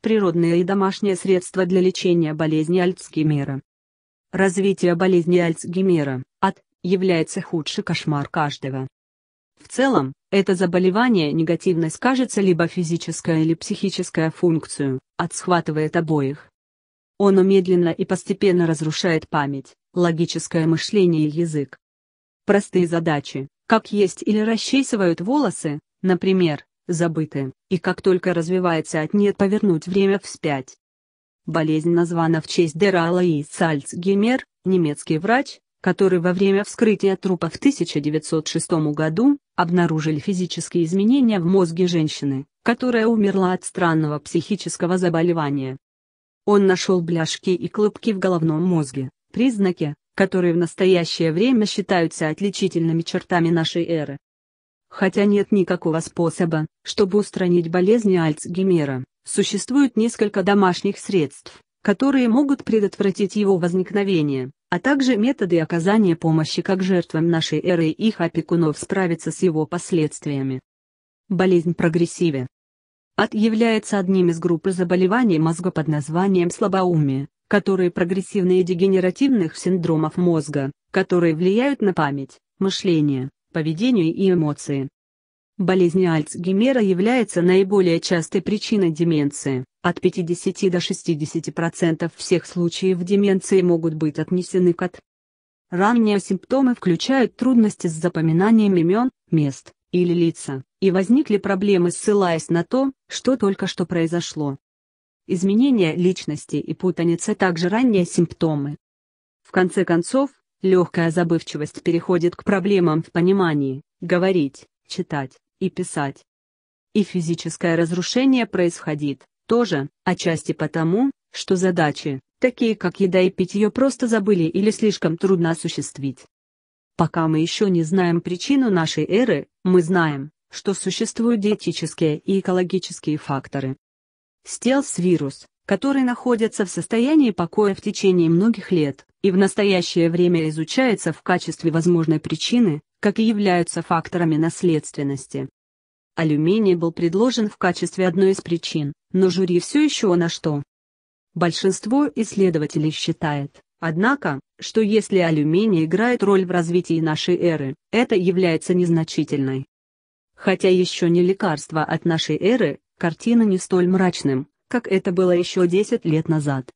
природные и домашние средства для лечения болезни Альцгеймера. Развитие болезни Альцгеймера, от, является худший кошмар каждого. В целом, это заболевание негативно скажется либо физическая или психическая функцию, отсхватывает обоих. Оно медленно и постепенно разрушает память, логическое мышление и язык. Простые задачи, как есть или расчесывают волосы, например, забытое, и как только развивается от нет повернуть время вспять. Болезнь названа в честь Дера Алаи Сальцгеймер, немецкий врач, который во время вскрытия трупа в 1906 году, обнаружили физические изменения в мозге женщины, которая умерла от странного психического заболевания. Он нашел бляшки и клубки в головном мозге, признаки, которые в настоящее время считаются отличительными чертами нашей эры. Хотя нет никакого способа, чтобы устранить болезни Альцгеймера, существует несколько домашних средств, которые могут предотвратить его возникновение, а также методы оказания помощи как жертвам нашей эры и их опекунов справиться с его последствиями. Болезнь прогрессиве. Ад является одним из группы заболеваний мозга под названием слабоумие, которые прогрессивные дегенеративных синдромов мозга, которые влияют на память, мышление, поведению и эмоции. Болезнь Альцгеймера является наиболее частой причиной деменции. От 50 до 60% процентов всех случаев деменции могут быть отнесены к от. Ранние симптомы включают трудности с запоминанием имен, мест или лица, и возникли проблемы ссылаясь на то, что только что произошло. Изменение личности и путаница также ранние симптомы. В конце концов, Легкая забывчивость переходит к проблемам в понимании, говорить, читать и писать. И физическое разрушение происходит, тоже, отчасти потому, что задачи, такие как еда и питье просто забыли или слишком трудно осуществить. Пока мы еще не знаем причину нашей эры, мы знаем, что существуют диетические и экологические факторы. Стелс-вирус, который находится в состоянии покоя в течение многих лет, и в настоящее время изучается в качестве возможной причины, как и являются факторами наследственности. Алюминий был предложен в качестве одной из причин, но жюри все еще на что. Большинство исследователей считает, однако, что если алюминий играет роль в развитии нашей эры, это является незначительной. Хотя еще не лекарство от нашей эры, картина не столь мрачным, как это было еще 10 лет назад.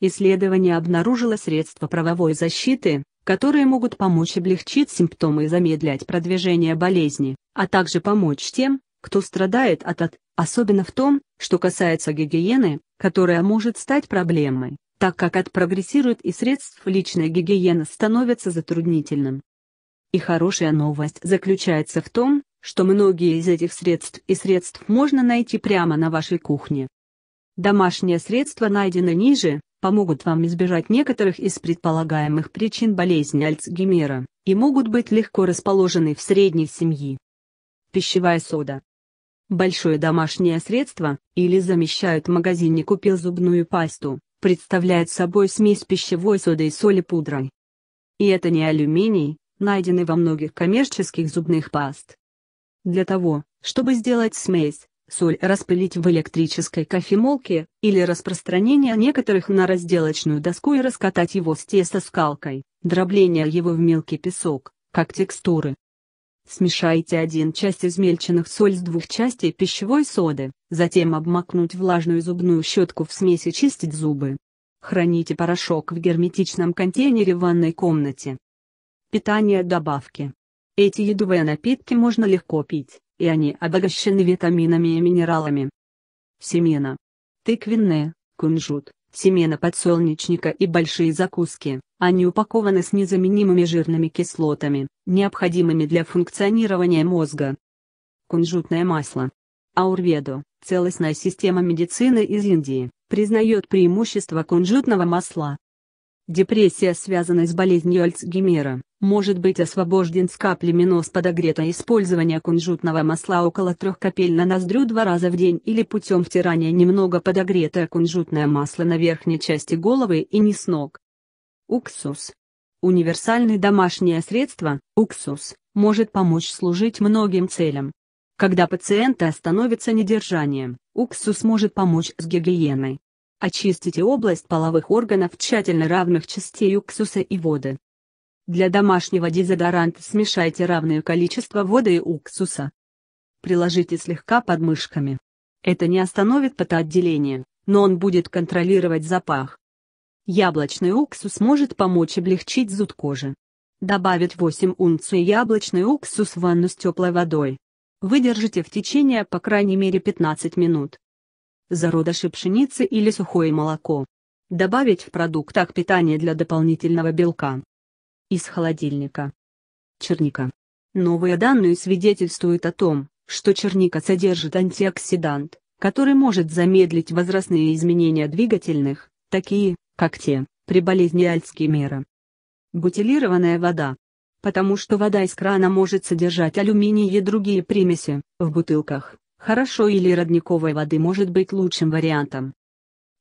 Исследование обнаружило средства правовой защиты, которые могут помочь облегчить симптомы и замедлять продвижение болезни, а также помочь тем, кто страдает от от, особенно в том, что касается гигиены, которая может стать проблемой, так как от прогрессирует и средств личной гигиены становится затруднительным. И хорошая новость заключается в том, что многие из этих средств и средств можно найти прямо на вашей кухне. Домашнее средство найдено ниже, помогут вам избежать некоторых из предполагаемых причин болезни Альцгеймера и могут быть легко расположены в средней семье. Пищевая сода. Большое домашнее средство, или замещают в магазине купил зубную пасту, представляет собой смесь пищевой соды и соли пудрой. И это не алюминий, найденный во многих коммерческих зубных паст. Для того, чтобы сделать смесь, соль распылить в электрической кофемолке, или распространение некоторых на разделочную доску и раскатать его с тесто скалкой, дробление его в мелкий песок, как текстуры. Смешайте один часть измельченных соль с двух частей пищевой соды, затем обмакнуть влажную зубную щетку в смеси чистить зубы. Храните порошок в герметичном контейнере в ванной комнате. Питание добавки. Эти едовые напитки можно легко пить, и они обогащены витаминами и минералами. Семена. Тыквенные, кунжут, семена подсолнечника и большие закуски, они упакованы с незаменимыми жирными кислотами, необходимыми для функционирования мозга. Кунжутное масло. Аурведу, целостная система медицины из Индии, признает преимущество кунжутного масла, Депрессия, связанная с болезнью Альцгеймера, может быть освобожден с каплями нос подогрета использования кунжутного масла около 3 капель на ноздрю два раза в день или путем втирания немного подогретое кунжутное масло на верхней части головы и низ ног. Уксус. Универсальное домашнее средство, уксус, может помочь служить многим целям. Когда пациента становится недержанием, уксус может помочь с гигиеной. Очистите область половых органов тщательно равных частей уксуса и воды. Для домашнего дезодоранта смешайте равное количество воды и уксуса. Приложите слегка под мышками. Это не остановит потоотделение, но он будет контролировать запах. Яблочный уксус может помочь облегчить зуд кожи. Добавить 8 унций яблочный уксус в ванну с теплой водой. Выдержите в течение по крайней мере 15 минут зародыши пшеницы или сухое молоко. Добавить в продуктах питания для дополнительного белка. Из холодильника. Черника. Новые данные свидетельствуют о том, что черника содержит антиоксидант, который может замедлить возрастные изменения двигательных, такие, как те, при болезни Альцгеймера. Бутилированная вода. Потому что вода из крана может содержать алюминий и другие примеси, в бутылках, хорошо или родниковой воды может быть лучшим вариантом.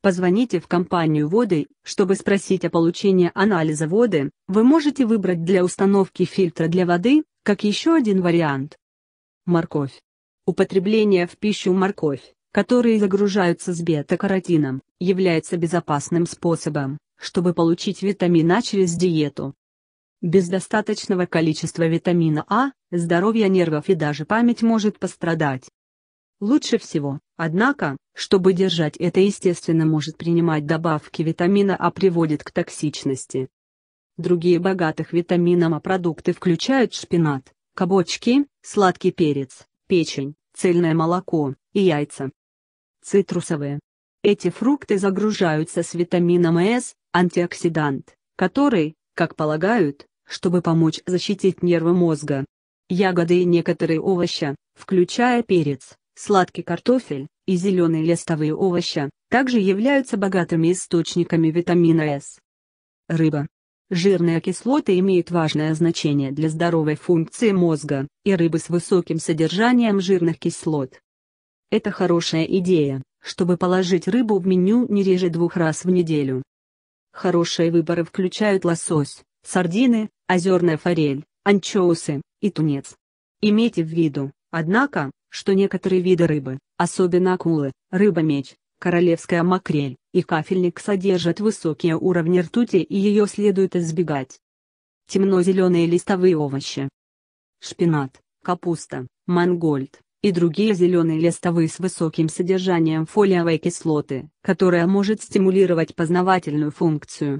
Позвоните в компанию воды, чтобы спросить о получении анализа воды, вы можете выбрать для установки фильтра для воды, как еще один вариант. Морковь. Употребление в пищу морковь, которые загружаются с бета-каротином, является безопасным способом, чтобы получить витамин А через диету. Без достаточного количества витамина А, здоровье нервов и даже память может пострадать лучше всего, однако, чтобы держать это естественно может принимать добавки витамина А приводит к токсичности. Другие богатых витамином А продукты включают шпинат, кабачки, сладкий перец, печень, цельное молоко и яйца. Цитрусовые. Эти фрукты загружаются с витамином С, антиоксидант, который, как полагают, чтобы помочь защитить нервы мозга. Ягоды и некоторые овощи, включая перец, сладкий картофель и зеленые листовые овощи, также являются богатыми источниками витамина С. Рыба. Жирные кислоты имеют важное значение для здоровой функции мозга, и рыбы с высоким содержанием жирных кислот. Это хорошая идея, чтобы положить рыбу в меню не реже двух раз в неделю. Хорошие выборы включают лосось, сардины, озерная форель, анчоусы и тунец. Имейте в виду, однако, что некоторые виды рыбы, особенно акулы, рыба-меч, королевская макрель и кафельник содержат высокие уровни ртути и ее следует избегать. Темно-зеленые листовые овощи. Шпинат, капуста, мангольд и другие зеленые листовые с высоким содержанием фолиевой кислоты, которая может стимулировать познавательную функцию,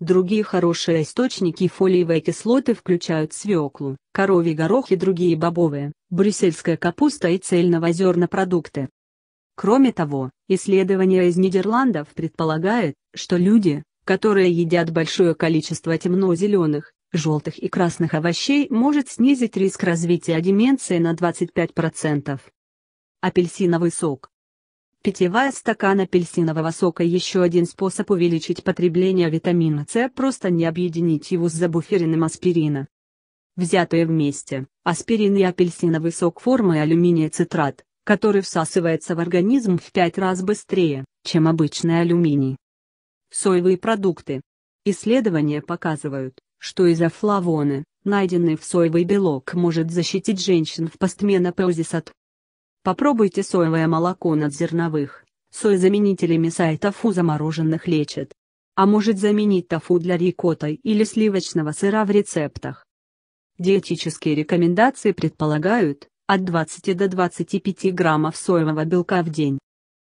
Другие хорошие источники фолиевой кислоты включают свеклу, коровий горох и другие бобовые, брюссельская капуста и продукты. Кроме того, исследование из Нидерландов предполагает, что люди, которые едят большое количество темно-зеленых, желтых и красных овощей может снизить риск развития деменции на 25%. Апельсиновый сок Питьевая стакан апельсинового сока еще один способ увеличить потребление витамина С, просто не объединить его с забуференным аспирина. Взятые вместе, аспирин и апельсиновый сок формы алюминия цитрат, который всасывается в организм в 5 раз быстрее, чем обычный алюминий. Соевые продукты. Исследования показывают, что изофлавоны, найденные в соевый белок может защитить женщин в постменопаузе от Попробуйте соевое молоко над зерновых. Сой заменителями сайтофу замороженных лечит. А может заменить тофу для рикотта или сливочного сыра в рецептах. Диетические рекомендации предполагают от 20 до 25 граммов соевого белка в день.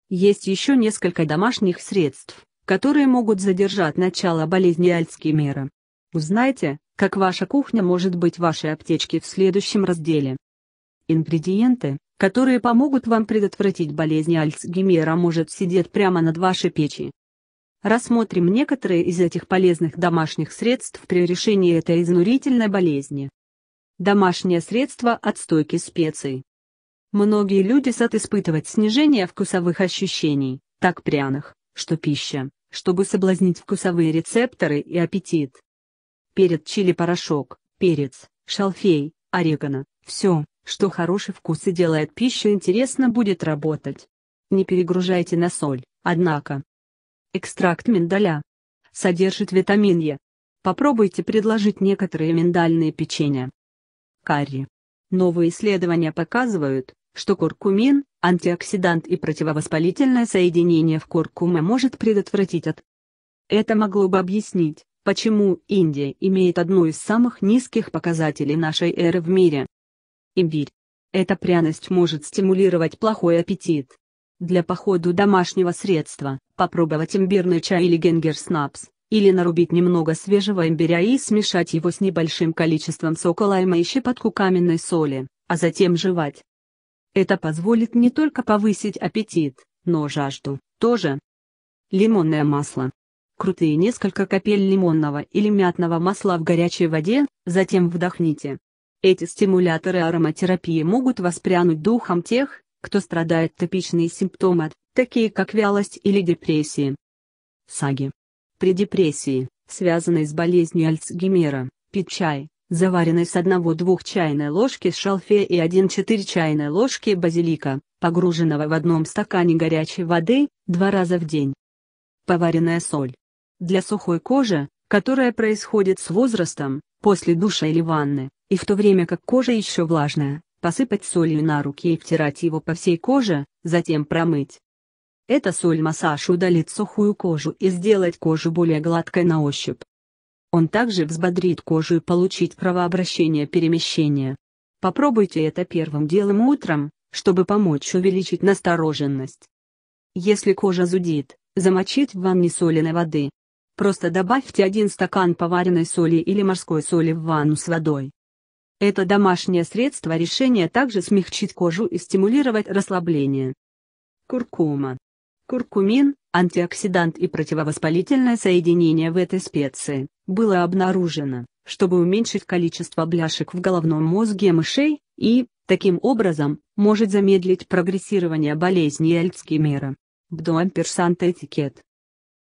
Есть еще несколько домашних средств, которые могут задержать начало болезни Альцгеймера. Узнайте, как ваша кухня может быть вашей аптечке в следующем разделе. Ингредиенты которые помогут вам предотвратить болезнь Альцгеймера может сидеть прямо над вашей печи. Рассмотрим некоторые из этих полезных домашних средств при решении этой изнурительной болезни. Домашнее средство от стойки специй. Многие люди сад испытывать снижение вкусовых ощущений, так пряных, что пища, чтобы соблазнить вкусовые рецепторы и аппетит. Перец чили-порошок, перец, шалфей, орегано, все, что хороший вкус и делает пищу интересно будет работать. Не перегружайте на соль, однако. Экстракт миндаля. Содержит витамин Е. Попробуйте предложить некоторые миндальные печенья. Карри. Новые исследования показывают, что куркумин, антиоксидант и противовоспалительное соединение в куркуме может предотвратить от. Это могло бы объяснить, почему Индия имеет одну из самых низких показателей нашей эры в мире. Имбирь. Эта пряность может стимулировать плохой аппетит. Для походу домашнего средства, попробовать имбирный чай или генгерснапс, или нарубить немного свежего имбиря и смешать его с небольшим количеством сока лайма и щепотку каменной соли, а затем жевать. Это позволит не только повысить аппетит, но жажду, тоже. Лимонное масло. Крутые несколько капель лимонного или мятного масла в горячей воде, затем вдохните. Эти стимуляторы ароматерапии могут воспрянуть духом тех, кто страдает типичные симптомы, такие как вялость или депрессия. Саги. При депрессии, связанной с болезнью Альцгеймера, пить чай, заваренный с 1-2 чайной ложки шалфея и 1-4 чайной ложки базилика, погруженного в одном стакане горячей воды, два раза в день. Поваренная соль. Для сухой кожи, которая происходит с возрастом, после душа или ванны, и в то время как кожа еще влажная, посыпать солью на руки и втирать его по всей коже, затем промыть. Эта соль-массаж удалит сухую кожу и сделает кожу более гладкой на ощупь. Он также взбодрит кожу и получить кровообращение перемещения. Попробуйте это первым делом утром, чтобы помочь увеличить настороженность. Если кожа зудит, замочить в ванне соленой воды. Просто добавьте один стакан поваренной соли или морской соли в ванну с водой. Это домашнее средство решения также смягчить кожу и стимулировать расслабление. Куркума. Куркумин, антиоксидант и противовоспалительное соединение в этой специи, было обнаружено, чтобы уменьшить количество бляшек в головном мозге мышей и, таким образом, может замедлить прогрессирование болезни Альцгеймера. Бдуамперсанта этикет.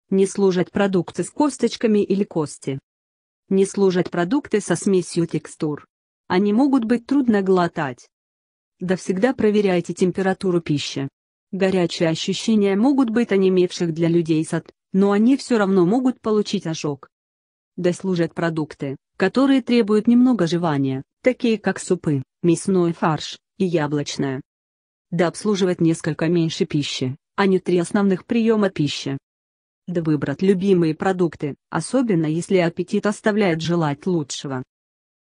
Не служат продукты с косточками или кости. Не служат продукты со смесью текстур. Они могут быть трудно глотать. Да всегда проверяйте температуру пищи. Горячие ощущения могут быть онемевших для людей сад, но они все равно могут получить ожог. Да служат продукты, которые требуют немного жевания, такие как супы, мясной фарш и яблочное. Да обслуживать несколько меньше пищи, а не три основных приема пищи. Да выбрать любимые продукты, особенно если аппетит оставляет желать лучшего.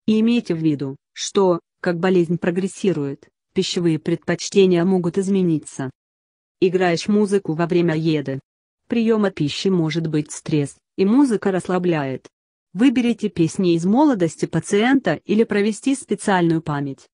И имейте в виду, что, как болезнь прогрессирует, пищевые предпочтения могут измениться. Играешь музыку во время еды. Приема пищи может быть стресс, и музыка расслабляет. Выберите песни из молодости пациента или провести специальную память.